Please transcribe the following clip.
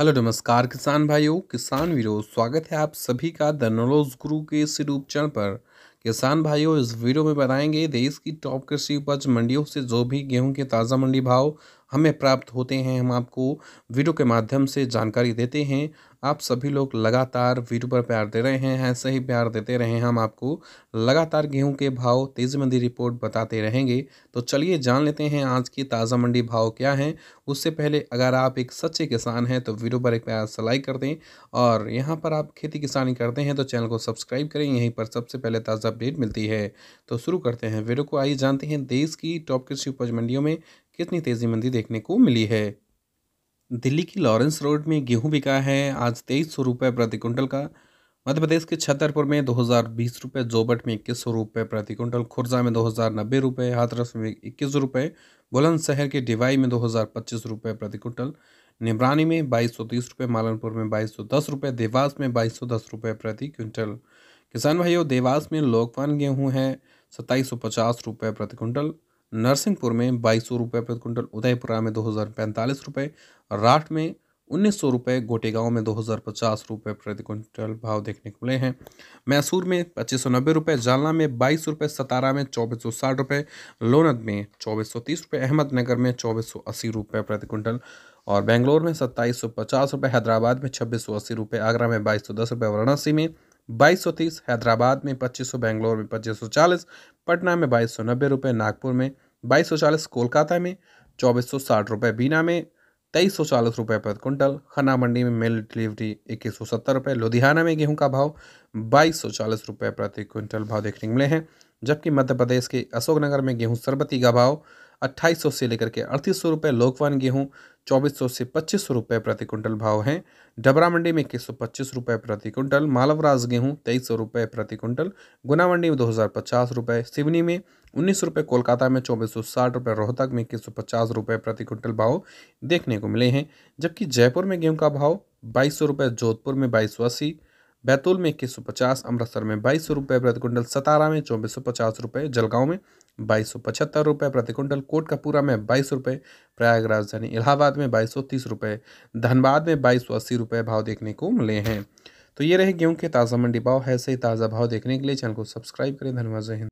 hello नमस्कार किसान भाइयों किसान वीरो स्वागत है आप सभी का द गुरु के इस रूप चैनल पर किसान भाइयों इस वीडियो में बताएंगे देश की टॉप कृषि उपज मंडियों से जो भी गेहूं के ताज़ा मंडी भाव हमें प्राप्त होते हैं हम आपको वीडियो के माध्यम से जानकारी देते हैं आप सभी लोग लगातार वीडियो पर प्यार दे रहे हैं ऐसे ही प्यार देते रहें हम आपको लगातार गेहूं के भाव तेज़ी मंदी रिपोर्ट बताते रहेंगे तो चलिए जान लेते हैं आज की ताज़ा मंडी भाव क्या है उससे पहले अगर आप एक सच्चे किसान हैं तो वीडियो पर एक प्यार सलाई लाइक कर दें और यहाँ पर आप खेती किसानी करते हैं तो चैनल को सब्सक्राइब करें यहीं पर सबसे पहले ताज़ा अपडेट मिलती है तो शुरू करते हैं वीडियो को आइए जानते हैं देश की टॉप कृषि उपज मंडियों में कितनी तेज़ी मंदी देखने को मिली है दिल्ली की लॉरेंस रोड में गेहूं बिका है आज तेईस सौ रुपये प्रति कुंटल का मध्य प्रदेश के छतरपुर में दो हज़ार बीस रुपये जोबट में इक्कीस सौ रुपये प्रति कुंटल खुर्जा में दो हज़ार नब्बे रुपये हाथरस में इक्कीस रुपये बुलंदशहर के डिवाई में दो हज़ार पच्चीस रुपये प्रति कुंटल निमरानी में बाईस सौ तीस रुपये मालनपुर में बाईस सौ दस रुपये देवास में बाईस सौ दस रुपये प्रति क्विंटल किसान भाइयों देवास में लोकवान गेहूँ है सत्ताईस सौ पचास रुपये प्रति कुंटल नरसिंहपुर में बाईस सौ रुपये प्रति कुंटल उदयपुरा में दो हज़ार पैंतालीस रुपये राठ में उन्नीस सौ रुपये गोटेगांव में दो हज़ार पचास रुपये प्रति कुंटल भाव देखने को मिले हैं मैसूर में पच्चीस सौ नब्बे रुपये जालना में बाईस सौ रुपये सतारा में चौबीस सौ साठ रुपये लोनद में चौबीस सौ तीस रुपये अहमदनगर में चौबीस सौ अस्सी रुपये प्रति कुंटल और बेंगलोर में सत्ताईस सौ पचास रुपये हैदराबाद में छब्बीस सौ अस्सी रुपये आगरा में बाईस सौ दस रुपये वाराणसी में बाईस सौ तीस हैदराबाद में पच्चीस सौ बेंगलोर में पच्चीस सौ चालीस पटना में बाईस सौ नब्बे रुपये नागपुर में बाईस सौ चालीस कोलकाता में चौबीस सौ साठ रुपये बीना में तेईस सौ चालीस रुपये प्रति कुंटल खना मंडी में मिल डिलीवरी इक्कीस सौ सत्तर रुपये लुधियाना में गेहूं का भाव बाईस सौ चालीस रुपये प्रति कुंटल भाव देखने को मिले हैं जबकि मध्य प्रदेश के अशोकनगर में गेहूँ सरबती का भाव अट्ठाईस से लेकर के अड़तीस सौ रुपये लोकवान गेहूँ चौबीस सौ से पच्चीस सौ रुपये प्रति कुंटल भाव हैं डबरा मंडी में इक्कीस सौ पच्चीस रुपये प्रति कुंटल मालवराज गेहूँ तेईस सौ रुपये प्रति कुंटल गुना मंडी में दो हज़ार पचास रुपये सिवनी में उन्नीस रुपये कोलकाता में चौबीस सौ साठ रुपये रोहतक में इक्कीस सौ पचास रुपये प्रति कुंटल भाव देखने को मिले हैं जबकि जयपुर में गेहूँ का भाव बाईस सौ रुपये जोधपुर में बाईस सौ अस्सी बैतूल में इक्कीस सौ पचास अमृतसर में बाईस सौ रुपये प्रति कुंटल सतारा में चौबीस सौ पचास रुपये जलगांव में बाईस सौ पचहत्तर रुपये प्रति कुंटल कोटकपुरा में बाईस रुपये प्रयागराज राजधानी इलाहाबाद में बाईस सौ तीस रुपये धनबाद में बाईस सौ अस्सी रुपये भाव देखने को मिले हैं तो ये रहे गेहूँ के ताज़ा मंडी भाव ऐसे ही ताज़ा भाव देखने के लिए चैनल को सब्सक्राइब करें धन्यवाद जय हिंद